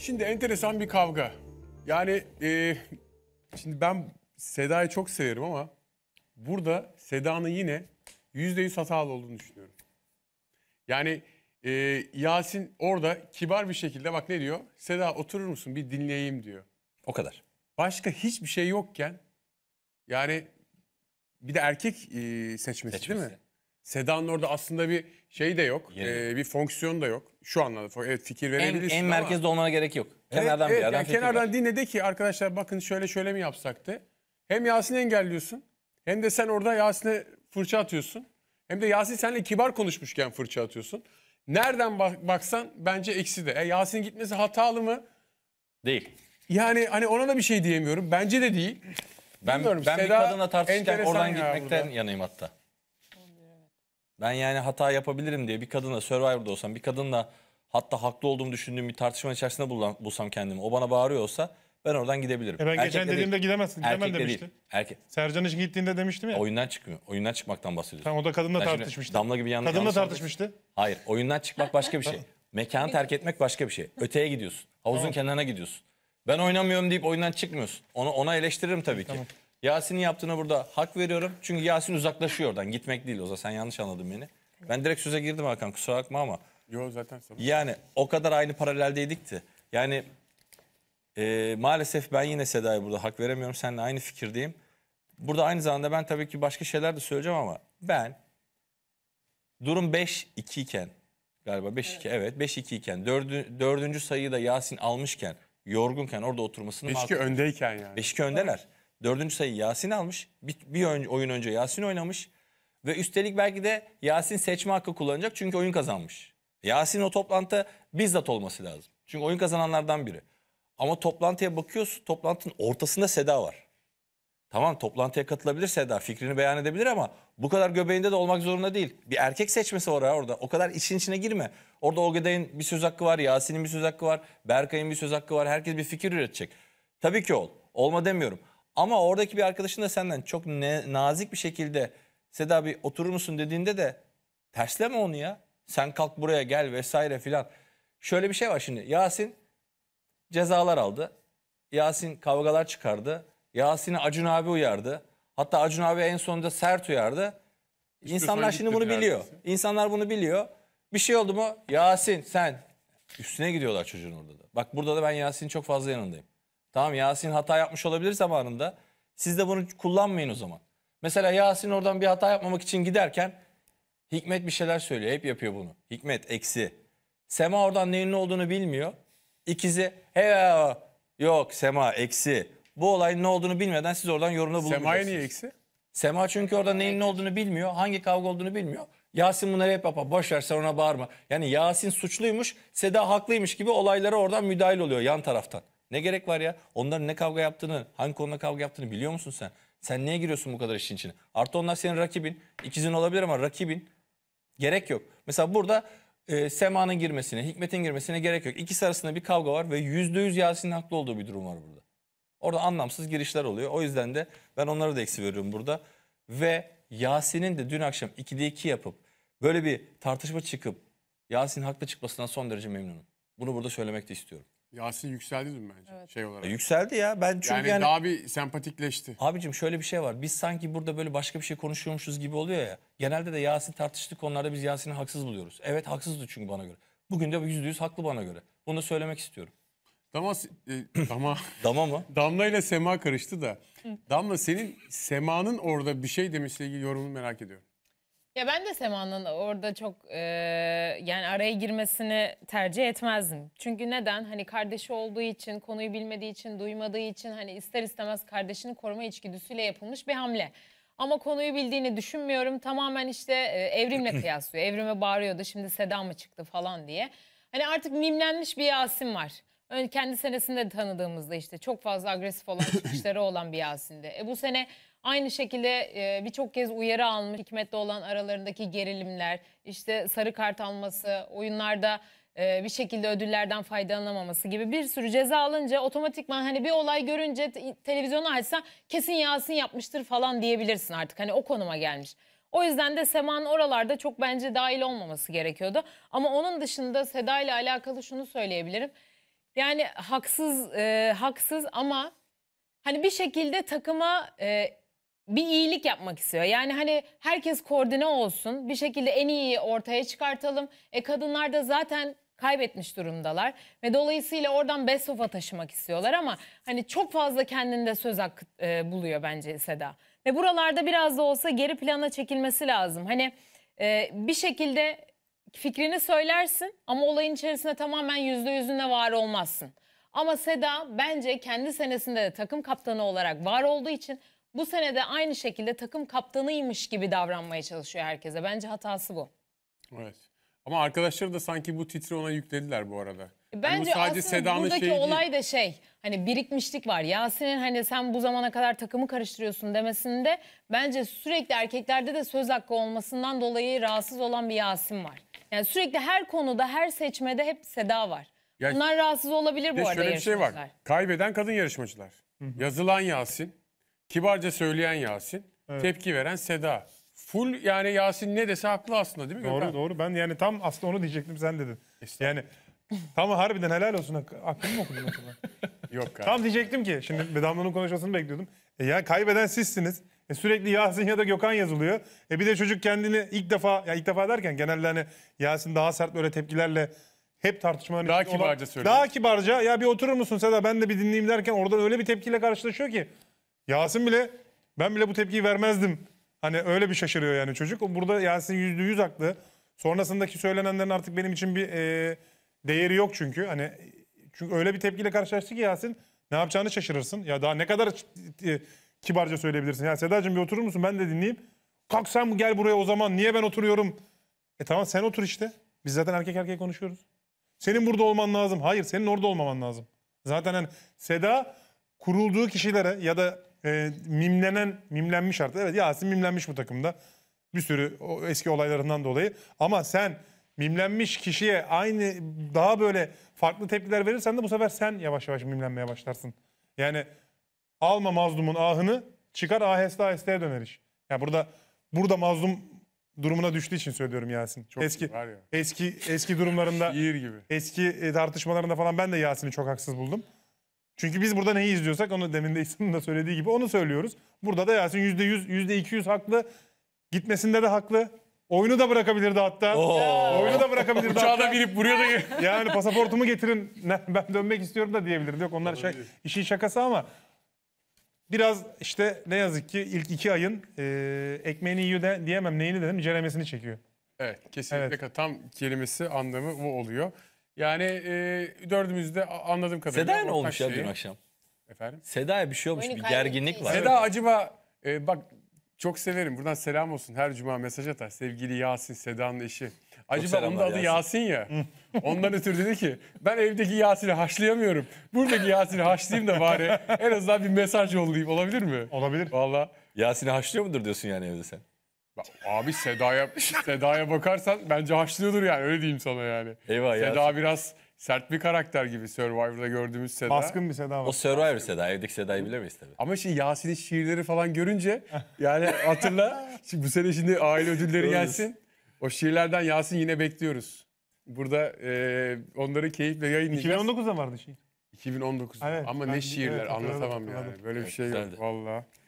Şimdi enteresan bir kavga. Yani e, şimdi ben Seda'yı çok severim ama burada Seda'nın yine yüzde yüz hatalı olduğunu düşünüyorum. Yani e, Yasin orada kibar bir şekilde bak ne diyor? Seda oturur musun bir dinleyeyim diyor. O kadar. Başka hiçbir şey yokken yani bir de erkek e, seçmesi, seçmesi. değil mi? Seda'nın orada aslında bir şey de yok. E, bir fonksiyon da yok. Şu anlamda evet fikir verebilirsin en, en ama... merkezde olmana gerek yok. Kenardan evet, bir yerden yani Kenardan ver. dinle de ki arkadaşlar bakın şöyle şöyle mi yapsak yapsaktı. Hem Yasin'i engelliyorsun hem de sen orada Yasin'e fırça atıyorsun. Hem de Yasin seninle kibar konuşmuşken fırça atıyorsun. Nereden bak baksan bence eksi de. E, Yasin gitmesi hatalı mı? Değil. Yani hani ona da bir şey diyemiyorum. Bence de değil. Ben, ben bir kadınla tartışırken oradan gitmekten burada. yanayım hatta. Ben yani hata yapabilirim diye bir kadınla Survivor'da olsam bir kadınla hatta haklı olduğumu düşündüğüm bir tartışma içerisinde bulsam kendimi. O bana bağırıyorsa ben oradan gidebilirim. E ben Erkekle geçen dediğimde değil. gidemezsin. Gidemem Erkekle Erkek. Sercan için gittiğinde demiştim ya. Oyundan çıkmıyor. Oyundan çıkmaktan bahsediyorsun. Tamam o da kadınla tartışmıştı. Damla gibi yanlış. Kadınla tartışmıştı. Hayır oyundan çıkmak başka bir şey. Mekanı terk etmek başka bir şey. Öteye gidiyorsun. Havuzun tamam. kenarına gidiyorsun. Ben oynamıyorum deyip oyundan çıkmıyorsun. Onu ona eleştiririm tabii ki. Tamam. Yasin'in yaptığına burada hak veriyorum. Çünkü Yasin uzaklaşıyor oradan. Gitmek değil Oza sen yanlış anladın beni. Ben direkt söze girdim Hakan kusura bakma ama. Yok zaten sabah. Yani o kadar aynı paraleldeydik de. Yani e, maalesef ben yine Seda'ya burada hak veremiyorum. Seninle aynı fikirdeyim. Burada aynı zamanda ben tabii ki başka şeyler de söyleyeceğim ama ben durum 5-2 iken galiba 5-2 evet, 5-2 iken dördü, dördüncü sayıyı da Yasin almışken yorgunken orada oturmasını Beşiktaş makul- öndeyken yani. Beşiktaş öndeler. Dördüncü sayı Yasin almış. Bir, bir önce, oyun önce Yasin oynamış. Ve üstelik belki de Yasin seçme hakkı kullanacak çünkü oyun kazanmış. Yasin o toplantı bizzat olması lazım. Çünkü oyun kazananlardan biri. Ama toplantıya bakıyorsun toplantının ortasında Seda var. Tamam toplantıya katılabilir Seda fikrini beyan edebilir ama bu kadar göbeğinde de olmak zorunda değil. Bir erkek seçmesi var orada o kadar işin içine girme. Orada Ogeday'ın bir söz hakkı var, Yasin'in bir söz hakkı var, Berkay'ın bir söz hakkı var. Herkes bir fikir üretecek. Tabii ki ol. Olma demiyorum. Ama oradaki bir arkadaşın da senden çok ne, nazik bir şekilde Seda bir oturur musun dediğinde de tersleme onu ya. Sen kalk buraya gel vesaire filan. Şöyle bir şey var şimdi. Yasin cezalar aldı. Yasin kavgalar çıkardı. Yasin'i Acun abi uyardı. Hatta Acun abi en sonunda sert uyardı. Hiç İnsanlar şimdi bunu biliyor. Neredeyse. İnsanlar bunu biliyor. Bir şey oldu mu? Yasin sen üstüne gidiyorlar çocuğun orada da. Bak burada da ben Yasin'in çok fazla yanındayım. Tamam Yasin hata yapmış olabilir zamanında. Siz de bunu kullanmayın o zaman. Mesela Yasin oradan bir hata yapmamak için giderken Hikmet bir şeyler söylüyor. Hep yapıyor bunu. Hikmet eksi. Sema oradan neyin ne olduğunu bilmiyor. İkizi he yok Sema eksi. Bu olayın ne olduğunu bilmeden siz oradan yorumda bulunacaksınız. Sema niye eksi? Sema çünkü orada neyin ne olduğunu bilmiyor. Hangi kavga olduğunu bilmiyor. Yasin bunları hep yapar. Boş sen ona bağırma. Yani Yasin suçluymuş, Seda haklıymış gibi olaylara oradan müdahil oluyor yan taraftan. Ne gerek var ya? Onların ne kavga yaptığını, hangi konuda kavga yaptığını biliyor musun sen? Sen niye giriyorsun bu kadar işin içine? Artı onlar senin rakibin. ikizin olabilir ama rakibin. Gerek yok. Mesela burada e, Sema'nın girmesine, Hikmet'in girmesine gerek yok. İkisi arasında bir kavga var ve yüzde yüz Yasin'in haklı olduğu bir durum var burada. Orada anlamsız girişler oluyor. O yüzden de ben onlara da eksi veriyorum burada. Ve Yasin'in de dün akşam 2'de 2 yapıp böyle bir tartışma çıkıp Yasin haklı çıkmasından son derece memnunum. Bunu burada söylemek de istiyorum. Yasin yükseldi dün bence Evet. şey olarak. E, yükseldi ya. Ben çünkü yani, Yani, daha bir sempatikleşti. abicim şöyle bir şey var. Biz sanki burada böyle başka bir şey konuşuyormuşuz gibi oluyor ya. Genelde de Yasin tartıştığı konularda biz Yasin'i haksız buluyoruz. Evet haksızdı çünkü bana göre. Bugün de yüzde yüz haklı bana göre. Bunu da söylemek istiyorum. Dama, e, dama, Dama mı? Damla ile Sema karıştı da. Damla senin Sema'nın orada bir şey demesiyle ilgili yorumunu merak ediyorum. Ya ben de Sema'nın orada çok e, yani araya girmesini tercih etmezdim. Çünkü neden? Hani kardeşi olduğu için, konuyu bilmediği için, duymadığı için hani ister istemez kardeşini koruma içgüdüsüyle yapılmış bir hamle. Ama konuyu bildiğini düşünmüyorum. Tamamen işte e, evrimle kıyaslıyor. Evrime bağırıyordu şimdi Seda mı çıktı falan diye. Hani artık mimlenmiş bir Yasin var. Ön, kendi senesinde tanıdığımızda işte çok fazla agresif olan çıkışları olan bir Yasin'di. E bu sene Aynı şekilde e, birçok kez uyarı almış Hikmet'le olan aralarındaki gerilimler, işte sarı kart alması, oyunlarda e, bir şekilde ödüllerden faydalanamaması gibi bir sürü ceza alınca otomatikman hani bir olay görünce televizyonu açsa kesin Yasin yapmıştır falan diyebilirsin artık. Hani o konuma gelmiş. O yüzden de Sema'nın oralarda çok bence dahil olmaması gerekiyordu. Ama onun dışında Seda ile alakalı şunu söyleyebilirim. Yani haksız e, haksız ama hani bir şekilde takıma e, bir iyilik yapmak istiyor. Yani hani herkes koordine olsun. Bir şekilde en iyiyi ortaya çıkartalım. E kadınlar da zaten kaybetmiş durumdalar ve dolayısıyla oradan best of'a taşımak istiyorlar ama hani çok fazla kendinde söz hakkı e, buluyor bence Seda. Ve buralarda biraz da olsa geri plana çekilmesi lazım. Hani e, bir şekilde fikrini söylersin ama olayın içerisinde tamamen yüzde yüzünde var olmazsın. Ama Seda bence kendi senesinde de takım kaptanı olarak var olduğu için bu sene de aynı şekilde takım kaptanıymış gibi davranmaya çalışıyor herkese. Bence hatası bu. Evet. Ama arkadaşları da sanki bu titri ona yüklediler bu arada. Hani bence yani bu aslında Seda'nın buradaki şey olay da şey hani birikmişlik var. Yasin'in hani sen bu zamana kadar takımı karıştırıyorsun demesinde bence sürekli erkeklerde de söz hakkı olmasından dolayı rahatsız olan bir Yasin var. Yani sürekli her konuda her seçmede hep Seda var. Ya, Bunlar rahatsız olabilir bu arada şöyle bir şey var. Kaybeden kadın yarışmacılar. Hı hı. Yazılan Yasin. Kibarca söyleyen Yasin, Evet. tepki veren Seda. Full yani Yasin ne dese haklı aslında değil mi Doğru Gökhan? doğru. Ben yani tam aslında onu diyecektim sen dedin. Yani tam harbiden helal olsun. Hak- Aklımı mı okudun acaba? Yok abi. tam diyecektim ki şimdi Damla'nın konuşmasını bekliyordum. E ya kaybeden sizsiniz. E sürekli Yasin ya da Gökhan yazılıyor. E bir de çocuk kendini ilk defa ya ilk defa derken genelde hani Yasin daha sert böyle tepkilerle hep tartışmaların Daha içinde kibarca söylüyor. Daha kibarca ya bir oturur musun Seda ben de bir dinleyeyim derken oradan öyle bir tepkiyle karşılaşıyor ki Yasin bile ben bile bu tepkiyi vermezdim. Hani öyle bir şaşırıyor yani çocuk. Burada Yasin yüzde yüz haklı. Sonrasındaki söylenenlerin artık benim için bir e, değeri yok çünkü. Hani çünkü öyle bir tepkiyle karşılaştı ki Yasin ne yapacağını şaşırırsın. Ya daha ne kadar e, kibarca söyleyebilirsin. Ya Sedacığım bir oturur musun ben de dinleyeyim. Kalk sen gel buraya o zaman niye ben oturuyorum? E tamam sen otur işte. Biz zaten erkek erkeğe konuşuyoruz. Senin burada olman lazım. Hayır senin orada olmaman lazım. Zaten hani Seda kurulduğu kişilere ya da e, mimlenen, mimlenmiş artık. Evet Yasin mimlenmiş bu takımda. Bir sürü o eski olaylarından dolayı. Ama sen mimlenmiş kişiye aynı daha böyle farklı tepkiler verirsen de bu sefer sen yavaş yavaş mimlenmeye başlarsın. Yani alma mazlumun ahını çıkar aheste ahesteye döner iş. Ya yani burada burada mazlum durumuna düştüğü için söylüyorum Yasin. Çok eski var ya. eski eski durumlarında Şiir gibi. Eski e, tartışmalarında falan ben de Yasin'i çok haksız buldum. Çünkü biz burada neyi izliyorsak onu demin de İhsan'ın da söylediği gibi onu söylüyoruz. Burada da Yasin %100, %200 haklı. Gitmesinde de haklı. Oyunu da bırakabilirdi hatta. Oo. Oyunu da bırakabilirdi Uçağa hatta. da binip buraya da Yani pasaportumu getirin ben dönmek istiyorum da diyebilirdi. Yok onlar şak, şey, işin şakası ama biraz işte ne yazık ki ilk iki ayın e, ekmeğini yiyor de, diyemem neyini dedim ceremesini çekiyor. Evet kesinlikle Evet. tam kelimesi anlamı bu oluyor. Yani e, dördümüz de anladığım kadarıyla. Seda ne olmuş ya dün şey. akşam? Efendim? Seda bir şey olmuş, Oyunu bir gerginlik var. Seda acaba e, bak çok severim. Buradan selam olsun. Her cuma mesaj atar. Sevgili Yasin, Seda'nın eşi. Acaba onun da selamlar adı Yasin, ya. Ondan ötürü dedi ki ben evdeki Yasin'i haşlayamıyorum. Buradaki Yasin'i haşlayayım da bari en azından bir mesaj yollayayım. Olabilir mi? Olabilir. Valla. Yasin'i haşlıyor mudur diyorsun yani evde sen? Abi Seda'ya Seda'ya bakarsan bence haşlıyordur yani öyle diyeyim sana yani. Eyvah ya. Seda biraz sert bir karakter gibi Survivor'da gördüğümüz Seda. Baskın bir Seda var. O Survivor Seda, evdeki Seda'yı bilemeyiz tabii. Ama şimdi Yasin'in şiirleri falan görünce yani hatırla şimdi bu sene şimdi aile ödülleri gelsin. O şiirlerden Yasin yine bekliyoruz. Burada e, onları keyifle yayınlayacağız. 2019'da vardı şiir. 2019 Evet, ama ne şiirler anlatamam yani. hatırladım. Böyle bir şey yok valla.